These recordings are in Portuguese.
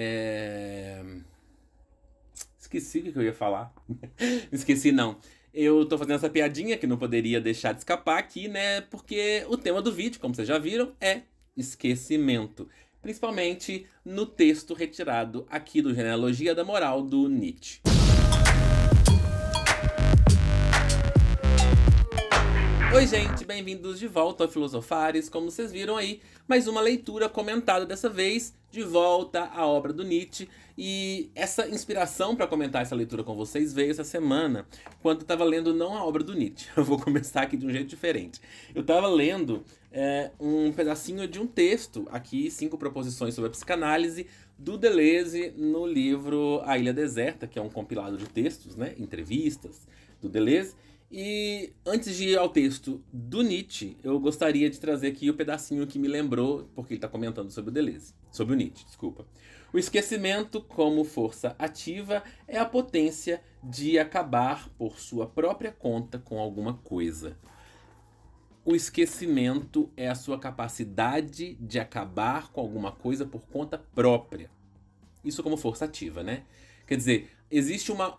É... Esqueci o que eu ia falar. Esqueci, não. Eu tô fazendo essa piadinha que não poderia deixar de escapar aqui, né? Porque o tema do vídeo, como vocês já viram, é esquecimento. Principalmente no texto retirado aqui do Genealogia da Moral do Nietzsche. Oi, gente, bem-vindos de volta ao Filosofares. Como vocês viram aí, mais uma leitura comentada dessa vez, de volta à obra do Nietzsche. E essa inspiração para comentar essa leitura com vocês veio essa semana, quando eu estava lendo não a obra do Nietzsche. Eu vou começar aqui de um jeito diferente. Eu estava lendo é, um pedacinho de um texto, aqui, cinco proposições sobre a psicanálise, do Deleuze no livro A Ilha Deserta, que é um compilado de textos, né? Entrevistas do Deleuze. E antes de ir ao texto do Nietzsche, eu gostaria de trazer aqui o pedacinho que me lembrou, porque ele está comentando sobre o Deleuze, sobre o Nietzsche, desculpa. O esquecimento, como força ativa, é a potência de acabar por sua própria conta com alguma coisa. O esquecimento é a sua capacidade de acabar com alguma coisa por conta própria. Isso como força ativa, né? Quer dizer, existe uma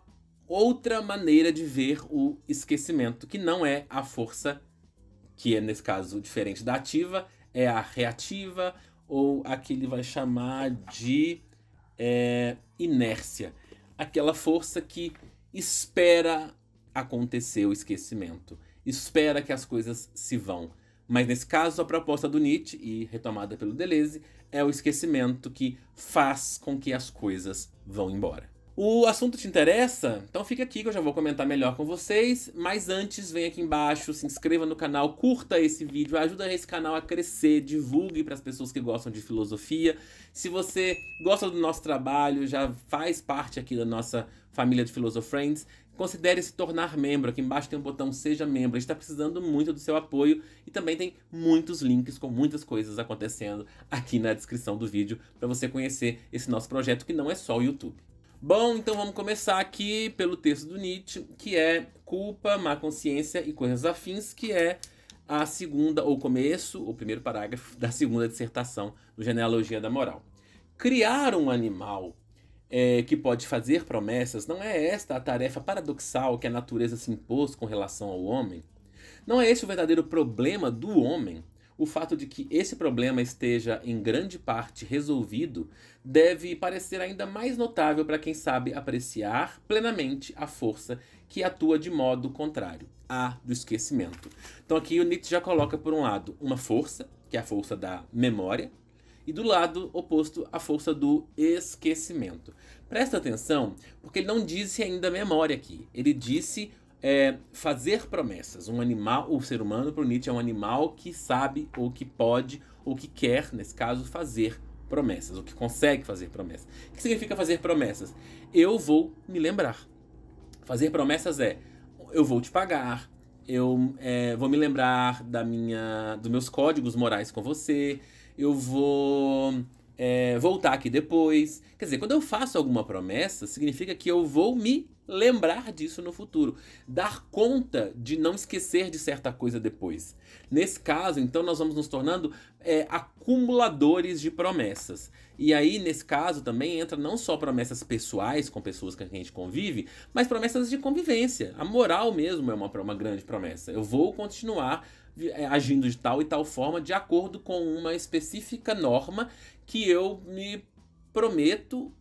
outra maneira de ver o esquecimento, que não é a força, que é nesse caso diferente da ativa, é a reativa, ou a que ele vai chamar de é, inércia aquela força que espera acontecer o esquecimento, espera que as coisas se vão. Mas nesse caso, a proposta do Nietzsche, e retomada pelo Deleuze, é o esquecimento que faz com que as coisas vão embora. O assunto te interessa? Então fica aqui que eu já vou comentar melhor com vocês. Mas antes, vem aqui embaixo, se inscreva no canal, curta esse vídeo, ajuda esse canal a crescer, divulgue para as pessoas que gostam de filosofia. Se você gosta do nosso trabalho, já faz parte aqui da nossa família de Filosofriends, considere se tornar membro. Aqui embaixo tem um botão Seja Membro. A gente está precisando muito do seu apoio e também tem muitos links com muitas coisas acontecendo aqui na descrição do vídeo para você conhecer esse nosso projeto que não é só o YouTube. Bom, então vamos começar aqui pelo texto do Nietzsche, que é Culpa, Má Consciência e Coisas Afins, que é a segunda, ou começo, o primeiro parágrafo da segunda dissertação do Genealogia da Moral. Criar um animal é, que pode fazer promessas não é esta a tarefa paradoxal que a natureza se impôs com relação ao homem? Não é esse o verdadeiro problema do homem? o fato de que esse problema esteja em grande parte resolvido deve parecer ainda mais notável para quem sabe apreciar plenamente a força que atua de modo contrário a do esquecimento. Então aqui o Nietzsche já coloca por um lado uma força, que é a força da memória, e do lado oposto a força do esquecimento. Presta atenção, porque ele não disse ainda memória aqui, ele disse é, fazer promessas. Um animal, o ser humano, para Nietzsche, é um animal que sabe ou que pode ou que quer, nesse caso, fazer promessas, ou que consegue fazer promessas. O que significa fazer promessas? Eu vou me lembrar. Fazer promessas é eu vou te pagar, eu é, vou me lembrar da minha, dos meus códigos morais com você, eu vou é, voltar aqui depois. Quer dizer, quando eu faço alguma promessa, significa que eu vou me lembrar disso no futuro, dar conta de não esquecer de certa coisa depois. Nesse caso, então, nós vamos nos tornando é, acumuladores de promessas. E aí, nesse caso, também entra não só promessas pessoais com pessoas com quem a gente convive, mas promessas de convivência. A moral mesmo é uma, é uma grande promessa. Eu vou continuar é, agindo de tal e tal forma de acordo com uma específica norma que eu me prometo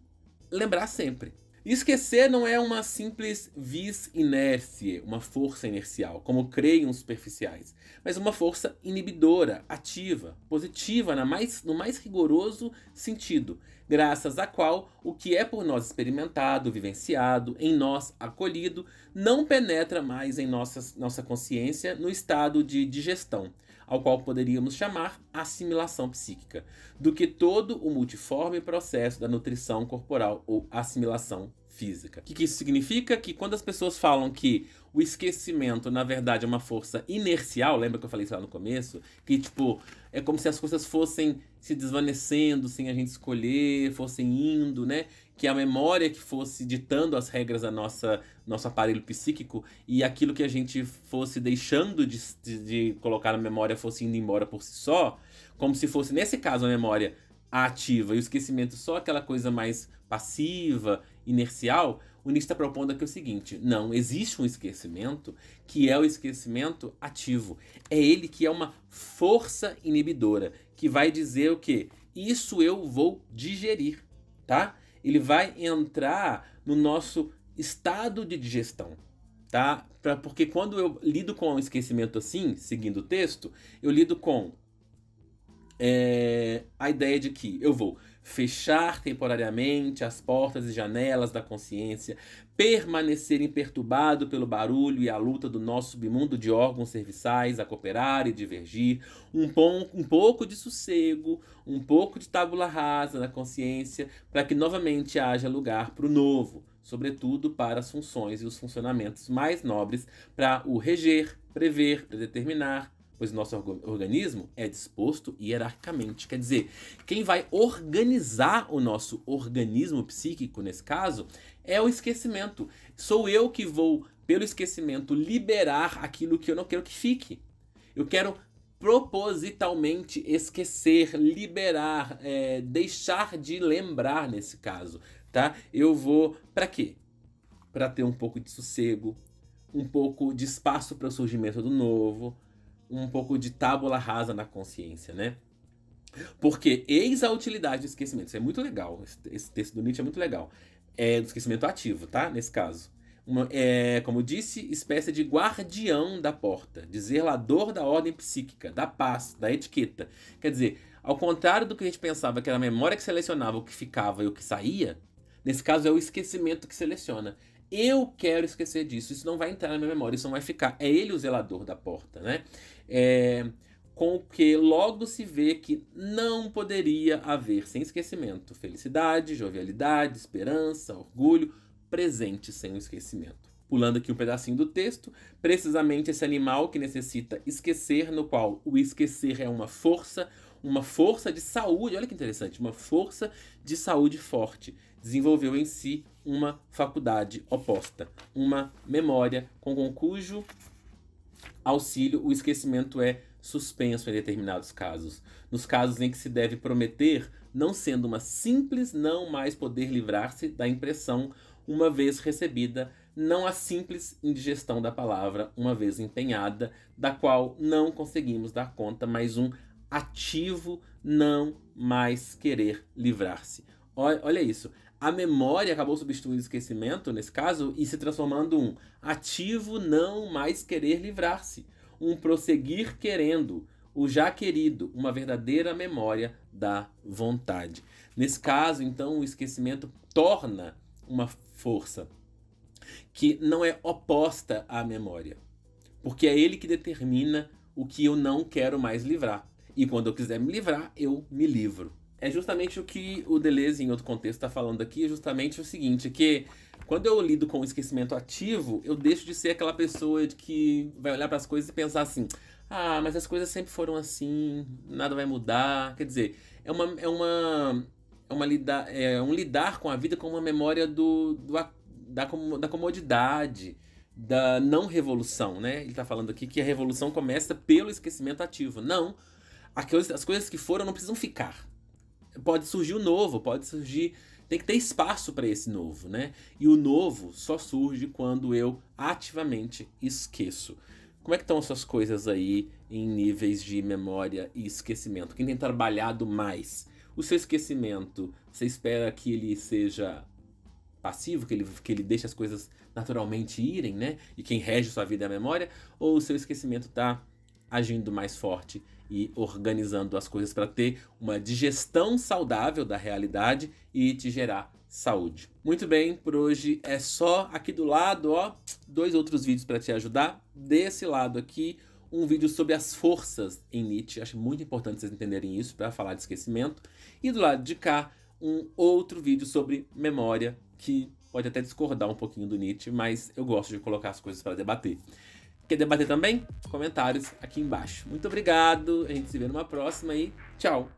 lembrar sempre. Esquecer não é uma simples vis inércia, uma força inercial, como creiam os superficiais, mas uma força inibidora, ativa, positiva na mais, no mais rigoroso sentido, graças à qual o que é por nós experimentado, vivenciado, em nós acolhido, não penetra mais em nossas, nossa consciência no estado de digestão, ao qual poderíamos chamar assimilação psíquica, do que todo o multiforme processo da nutrição corporal ou assimilação física. O que, que isso significa? Que quando as pessoas falam que o esquecimento, na verdade, é uma força inercial, lembra que eu falei isso lá no começo? Que, tipo, é como se as coisas fossem se desvanecendo sem a gente escolher, fossem indo, né? Que a memória que fosse ditando as regras da nossa nosso aparelho psíquico e aquilo que a gente fosse deixando de, de colocar na memória fosse indo embora por si só, como se fosse, nesse caso, a memória ativa e o esquecimento só aquela coisa mais passiva inercial, o Nietzsche está propondo aqui o seguinte: não, existe um esquecimento que é o esquecimento ativo. É ele que é uma força inibidora, que vai dizer o quê? Isso eu vou digerir, tá? Ele vai entrar no nosso estado de digestão, tá? Pra, porque quando eu lido com o esquecimento assim, seguindo o texto, eu lido com é, a ideia de que eu vou fechar temporariamente as portas e janelas da consciência, permanecer imperturbado pelo barulho e a luta do nosso submundo de órgãos serviçais a cooperar e divergir, um, pom, um pouco de sossego, um pouco de tábula rasa na consciência, para que novamente haja lugar para o novo, sobretudo para as funções e os funcionamentos mais nobres, para o reger, prever, predeterminar, pois nosso organismo é disposto hierarquicamente. Quer dizer, quem vai organizar o nosso organismo psíquico, nesse caso, é o esquecimento. Sou eu que vou, pelo esquecimento, liberar aquilo que eu não quero que fique. Eu quero propositalmente esquecer, liberar, é, deixar de lembrar nesse caso, tá? Eu vou para quê? Para ter um pouco de sossego, um pouco de espaço para o surgimento do novo, um pouco de tábula rasa na consciência, né? Porque eis a utilidade do esquecimento. Isso é muito legal. Esse texto do Nietzsche é muito legal. É do esquecimento ativo, tá? Nesse caso. Uma, é, como disse, espécie de guardião da porta, de zelador da ordem psíquica, da paz, da etiqueta. Quer dizer, ao contrário do que a gente pensava, que era a memória que selecionava o que ficava e o que saía, nesse caso é o esquecimento que seleciona. Eu quero esquecer disso. Isso não vai entrar na minha memória, isso não vai ficar. É ele o zelador da porta, né? É, com o que logo se vê que não poderia haver sem esquecimento felicidade, jovialidade, esperança, orgulho, presente sem o esquecimento. Pulando aqui um pedacinho do texto, precisamente esse animal que necessita esquecer, no qual o esquecer é uma força, uma força de saúde, olha que interessante, uma força de saúde forte. Desenvolveu em si uma faculdade oposta, uma memória com, cujo auxílio o esquecimento é suspenso em determinados casos. Nos casos em que se deve prometer, não sendo uma simples não mais poder livrar-se da impressão uma vez recebida, não a simples indigestão da palavra uma vez empenhada, da qual não conseguimos dar conta, mas um ativo não mais querer livrar-se. Olha, isso. A memória acabou substituindo o esquecimento, nesse caso, e se transformando um ativo não mais querer livrar-se, um prosseguir querendo, o já querido, uma verdadeira memória da vontade. Nesse caso, então, o esquecimento torna uma força que não é oposta à memória, porque é ele que determina o que eu não quero mais livrar e quando eu quiser me livrar, eu me livro. É justamente o que o Deleuze, em outro contexto, está falando aqui, é justamente o seguinte, é que quando eu lido com o esquecimento ativo, eu deixo de ser aquela pessoa de que vai olhar para as coisas e pensar assim, ah, mas as coisas sempre foram assim, nada vai mudar. Quer dizer, é uma, é uma, é uma lidar é um lidar com a vida com uma memória do, do da, da comodidade, da não revolução, né? Ele está falando aqui que a revolução começa pelo esquecimento ativo. Não, as coisas que foram não precisam ficar. Pode surgir o novo, pode surgir. Tem que ter espaço para esse novo, né? E o novo só surge quando eu ativamente esqueço. Como é que estão essas coisas aí em níveis de memória e esquecimento? Quem tem trabalhado mais? O seu esquecimento, você espera que ele seja passivo, que ele, que ele deixe as coisas naturalmente irem, né? E quem rege sua vida é a memória? Ou o seu esquecimento está agindo mais forte e organizando as coisas para ter uma digestão saudável da realidade e te gerar saúde. Muito bem, por hoje é só. Aqui do lado, ó, dois outros vídeos para te ajudar. Desse lado aqui, um vídeo sobre as forças em Nietzsche. Acho muito importante vocês entenderem isso para falar de esquecimento. E do lado de cá, um outro vídeo sobre memória, que pode até discordar um pouquinho do Nietzsche, mas eu gosto de colocar as coisas para debater. Quer debater também? Comentários aqui embaixo. Muito obrigado, a gente se vê numa próxima e tchau!